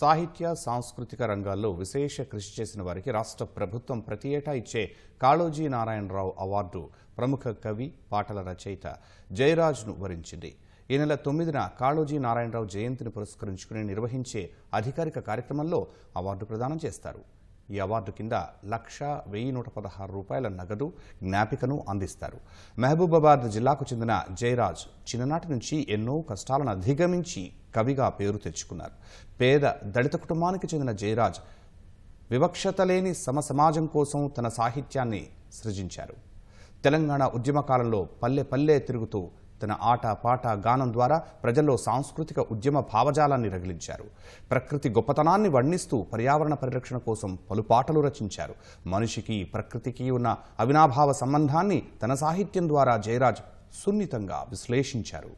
సాహిత్య సాంస్కృతిక రంగాల్లో విశేష కృషి చేసిన వారికి రాష్ట్ర ప్రభుత్వం ప్రతి ఏటా ఇచ్చే కాళోజీ నారాయణరావు అవార్డు ప్రముఖ కవి పాటల రచయిత జయరాజ్ను వరించింది ఈ నెల తొమ్మిదిన కాళోజీ నారాయణరావు జయంతిని పురస్కరించుకుని నిర్వహించే అధికారిక కార్యక్రమంలో అవార్డు ప్రదానం చేస్తారు ఈ అవార్డు కింద లక్ష వెయ్యి నూట పదహారు రూపాయల నగదు జ్ఞాపికను అందిస్తారు మహబూబాబాద్ జిల్లాకు చెందిన జయరాజ్ చిన్ననాటి నుంచి ఎన్నో కష్టాలను అధిగమించి కవిగా పేరు తెచ్చుకున్నారు పేద దళిత కుటుంబానికి చెందిన జయరాజ్ వివక్షత లేని సమసమాజం కోసం తన సాహిత్యాన్ని సృజించారు తెలంగాణ ఉద్యమకాలంలో పల్లె పల్లె తిరుగుతూ తన ఆట పాట గానం ద్వారా ప్రజల్లో సాంస్కృతిక ఉద్యమ భావజాలాన్ని రగిలించారు ప్రకృతి గొప్పతనాన్ని వర్ణిస్తూ పర్యావరణ పరిరక్షణ కోసం పలు పాటలు రచించారు మనిషికి ప్రకృతికి ఉన్న అవినాభావ సంబంధాన్ని తన సాహిత్యం ద్వారా జయరాజ్ సున్నితంగా విశ్లేషించారు